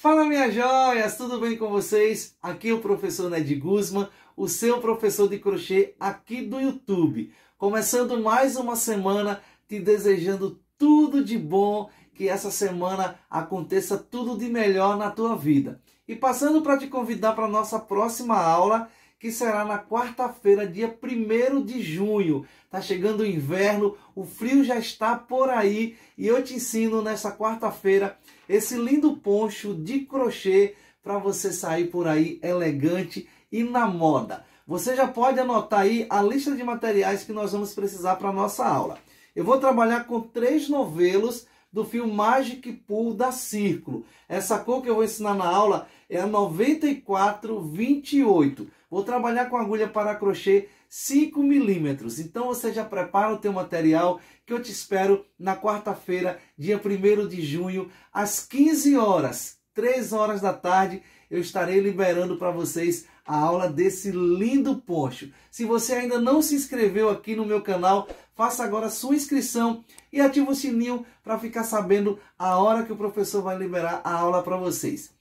Fala minhas joias, tudo bem com vocês? Aqui é o professor Ned Guzman, o seu professor de crochê aqui do YouTube. Começando mais uma semana, te desejando tudo de bom, que essa semana aconteça tudo de melhor na tua vida. E passando para te convidar para a nossa próxima aula, que será na quarta-feira, dia 1 de junho. Tá chegando o inverno, o frio já está por aí e eu te ensino nessa quarta-feira esse lindo poncho de crochê para você sair por aí elegante e na moda. Você já pode anotar aí a lista de materiais que nós vamos precisar para nossa aula. Eu vou trabalhar com três novelos do fio Magic Pool da Círculo. Essa cor que eu vou ensinar na aula é a 9428. Vou trabalhar com agulha para crochê 5 milímetros. Então você já prepara o teu material que eu te espero na quarta-feira, dia 1 de junho, às 15 horas, 3 horas da tarde, eu estarei liberando para vocês a aula desse lindo poncho. Se você ainda não se inscreveu aqui no meu canal, faça agora sua inscrição e ative o sininho para ficar sabendo a hora que o professor vai liberar a aula para vocês.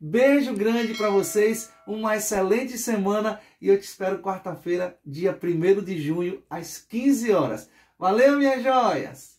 Beijo grande para vocês, uma excelente semana e eu te espero quarta-feira, dia 1 de junho, às 15 horas. Valeu, minhas joias!